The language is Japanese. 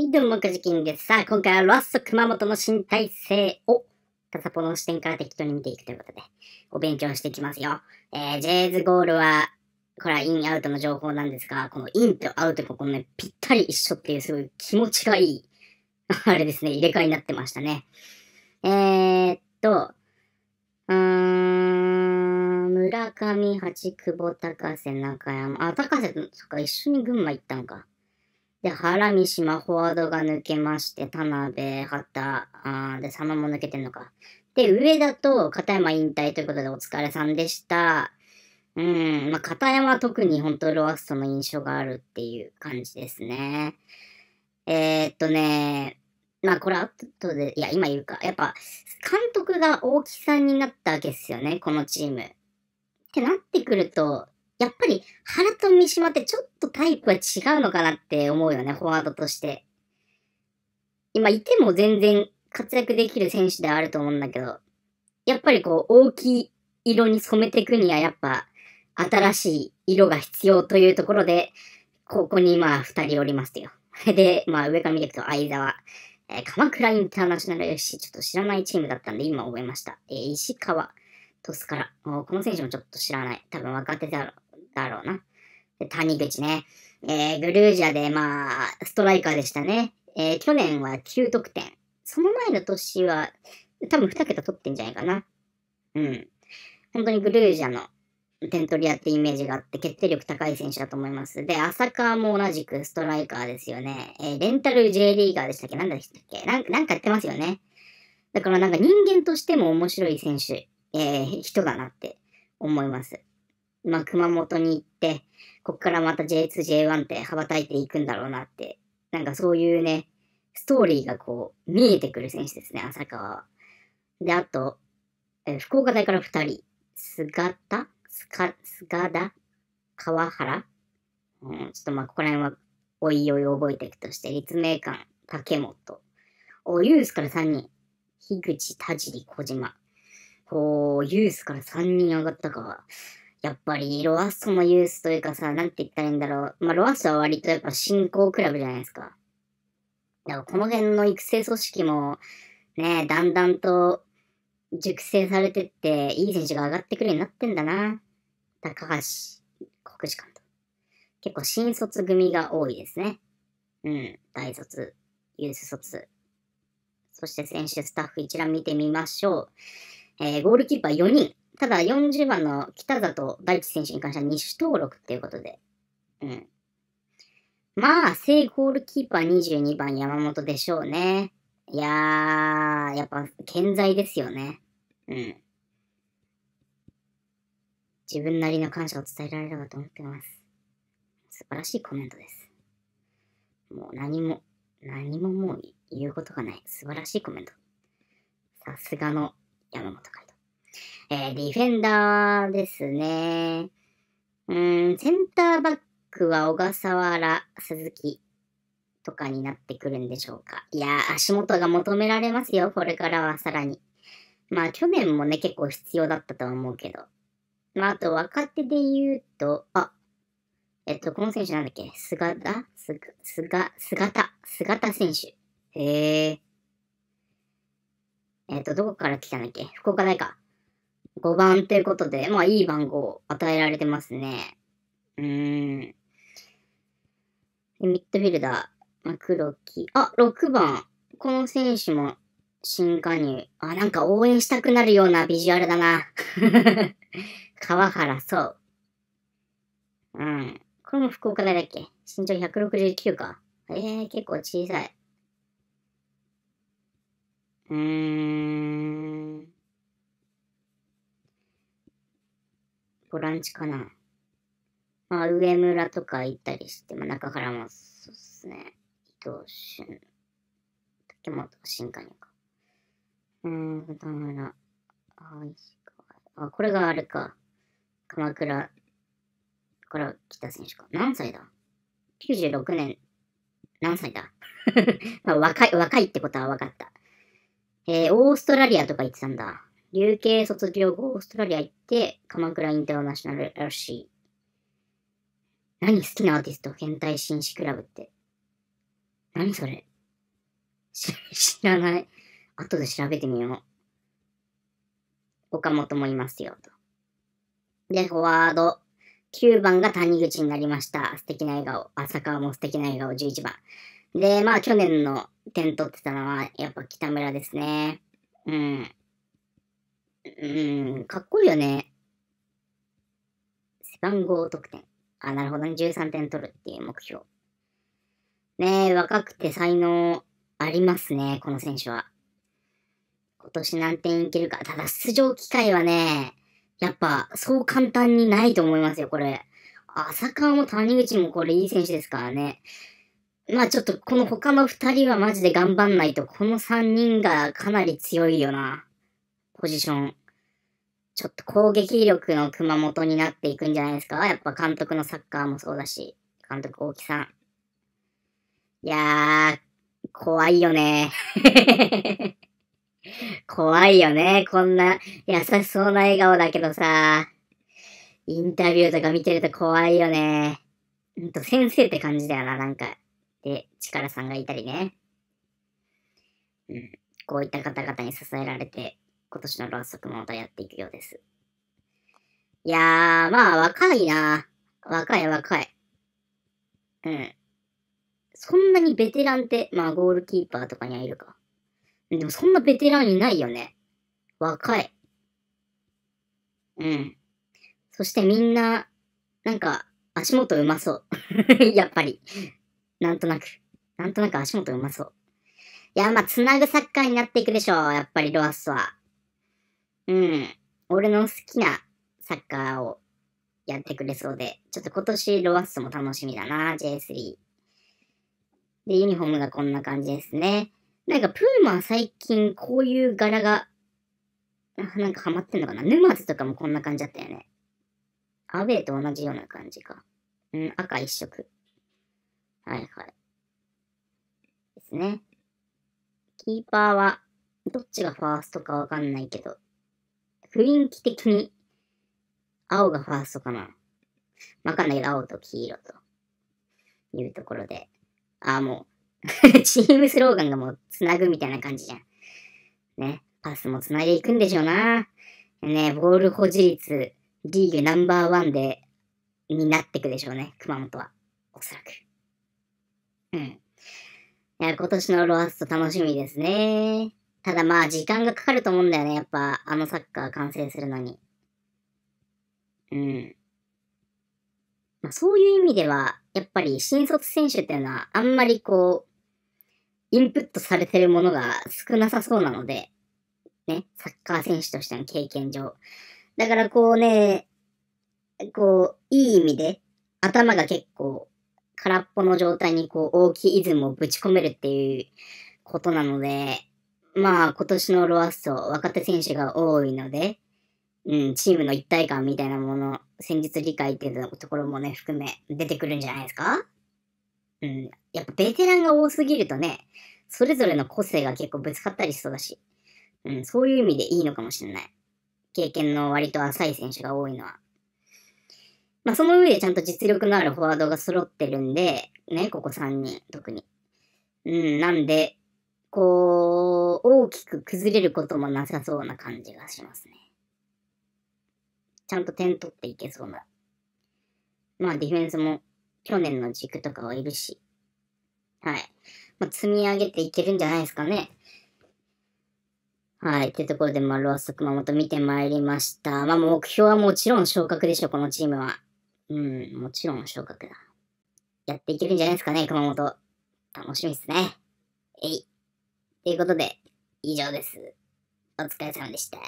はい、どうも、くじきんです。さあ、今回はロアッソ熊本の新体制を、タサポの視点から適当に見ていくということで、お勉強していきますよ。えー、ジェイズゴールは、これはインアウトの情報なんですが、このインとアウトがこのね、ぴったり一緒っていうすごい気持ちがいい、あれですね、入れ替えになってましたね。えー、っと、うーん、村上、八久保、高瀬、中山。あ、高瀬、そっか、一緒に群馬行ったのか。で、原三島フォワードが抜けまして、田辺、畑、あで、佐野も抜けてんのか。で、上田と片山引退ということでお疲れさんでした。うん、まあ、片山は特に本当ロアストの印象があるっていう感じですね。えー、っとね、まあこれ後で、いや今言うか、やっぱ監督が大木さんになったわけですよね、このチーム。ってなってくると、やっぱり原と三島ってちょっとタイプは違うのかなって思うよね、フォワードとして。今いても全然活躍できる選手ではあると思うんだけど、やっぱりこう大きい色に染めていくにはやっぱ新しい色が必要というところで、ここにまあ二人おりますよ。で、まあ上から見ていくと相沢、えー、鎌倉インターナショナル FC、ちょっと知らないチームだったんで今覚えました。えー、石川、トスから、この選手もちょっと知らない。多分若手たろう。だろうな。谷口ね。えー、グルージャで、まあ、ストライカーでしたね。えー、去年は9得点。その前の年は、多分2桁取ってんじゃないかな。うん。本当にグルージャの点取り屋ってイメージがあって、決定力高い選手だと思います。で、浅川も同じくストライカーですよね。えー、レンタル J リーガーでしたっけなんでしたっけなんなんかやってますよね。だからなんか人間としても面白い選手、えー、人だなって思います。まあ、熊本に行って、こっからまた J2、J1 って羽ばたいていくんだろうなって、なんかそういうね、ストーリーがこう、見えてくる選手ですね、浅川は。で、あと、え福岡大から2人、菅田菅田川原うん、ちょっとまここら辺は、おいおい覚えていくとして、立命館、竹本、おユースから3人、樋口、田尻、小島。おー、ユースから3人上がったか。やっぱりロアッソのユースというかさ、なんて言ったらいいんだろう。まあ、ロアッソは割とやっぱ新興クラブじゃないですか。だからこの辺の育成組織も、ね、だんだんと熟成されてって、いい選手が上がってくるようになってんだな。高橋国士監督。結構新卒組が多いですね。うん。大卒、ユース卒。そして選手、スタッフ一覧見てみましょう。えー、ゴールキーパー4人。ただ40番の北里大地選手に関しては2種登録っていうことで。うん。まあ、正ゴールキーパー22番山本でしょうね。いやー、やっぱ健在ですよね。うん。自分なりの感謝を伝えられればと思ってます。素晴らしいコメントです。もう何も、何ももう言うことがない。素晴らしいコメント。さすがの山本会。えー、ディフェンダーですね。うん、センターバックは小笠原、鈴木とかになってくるんでしょうか。いや足元が求められますよ、これからはさらに。まあ、去年もね、結構必要だったとは思うけど。まあ、あと若手で言うと、あ、えっと、この選手なんだっけ菅田菅、菅、田、菅田選手。へえ。えっと、どこから来たんだっけ福岡大か。5番ということで、まあいい番号与えられてますね。うーん。ミッドフィルダー、黒木。あ、6番。この選手も新加入。あ、なんか応援したくなるようなビジュアルだな。川原そう。うん。これも福岡大だっけ身長169か。ええー、結構小さい。うーん。ボランチかな。まあ、上村とか行ったりして、まあ、中原もそうっすね。伊藤俊、竹本新加入か。うーん、田村、あ、あ、これがあれか。鎌倉から来た選手か。何歳だ ?96 年。何歳だ まあ、若い、若いってことは分かった。えー、オーストラリアとか行ってたんだ。琉系卒業後、オーストラリア行って、鎌倉インターナショナルらしい。何好きなアーティスト変態紳士クラブって。何それ知らない。後で調べてみよう。岡本もいますよ、と。で、フォワード。9番が谷口になりました。素敵な笑顔。浅川も素敵な笑顔、11番。で、まあ、去年の点取ってたのは、やっぱ北村ですね。うん。うん、かっこいいよね。背番号得点。あ、なるほどね。13点取るっていう目標。ねえ、若くて才能ありますね、この選手は。今年何点いけるか。ただ出場機会はね、やっぱそう簡単にないと思いますよ、これ。浅川も谷口もこれいい選手ですからね。まあちょっとこの他の2人はマジで頑張んないと、この3人がかなり強いよな。ポジション、ちょっと攻撃力の熊本になっていくんじゃないですか。やっぱ監督のサッカーもそうだし、監督大木さん。いやー、怖いよね。怖いよね。こんな優しそうな笑顔だけどさ、インタビューとか見てると怖いよね。んと、先生って感じだよな、なんか。で、力さんがいたりね。うん。こういった方々に支えられて、今年のソ則もまたやっていくようです。いやー、まあ若いな。若い若い。うん。そんなにベテランって、まあゴールキーパーとかにはいるか。でもそんなベテランいないよね。若い。うん。そしてみんな、なんか、足元うまそう。やっぱり。なんとなく。なんとなく足元うまそう。いや、まあ、つなぐサッカーになっていくでしょう。やっぱりロアスは。うん、俺の好きなサッカーをやってくれそうで、ちょっと今年ロアッソも楽しみだな、J3。で、ユニフォームがこんな感じですね。なんかプーマ最近こういう柄が、なんかハマってんのかな沼津とかもこんな感じだったよね。アウェイと同じような感じか。うん、赤一色。はいはい。ですね。キーパーは、どっちがファーストかわかんないけど、雰囲気的に、青がファーストかな。わかんないけど、青と黄色というところで。ああ、もう チームスローガンがもうつなぐみたいな感じじゃん。ね。パスも繋いでいくんでしょうな。ね、ボール保持率、リーグナンバーワンで、になってくでしょうね。熊本は。おそらく。うん。いや、今年のロアスト楽しみですね。ただまあ時間がかかると思うんだよね。やっぱあのサッカー観戦するのに。うん。まあそういう意味では、やっぱり新卒選手っていうのはあんまりこう、インプットされてるものが少なさそうなので、ね、サッカー選手としての経験上。だからこうね、こう、いい意味で、頭が結構空っぽの状態にこう大きいイズムをぶち込めるっていうことなので、まあ今年のロアッソ、若手選手が多いので、うん、チームの一体感みたいなもの、戦術理解っていうところもね、含め出てくるんじゃないですかうん。やっぱベテランが多すぎるとね、それぞれの個性が結構ぶつかったりしそうだし、うん、そういう意味でいいのかもしれない。経験の割と浅い選手が多いのは。まあその上でちゃんと実力のあるフォワードが揃ってるんで、ね、ここ3人、特に。うん、なんで、こう、大きく崩れることもなさそうな感じがしますね。ちゃんと点取っていけそうな。まあディフェンスも去年の軸とかはいるし。はい。まあ積み上げていけるんじゃないですかね。はい。ってところで、まあ、ロアス熊本見てまいりました。まあ、目標はもちろん昇格でしょ、このチームは。うん、もちろん昇格だ。やっていけるんじゃないですかね、熊本。楽しみですね。えい。ということで、以上です。お疲れ様でした。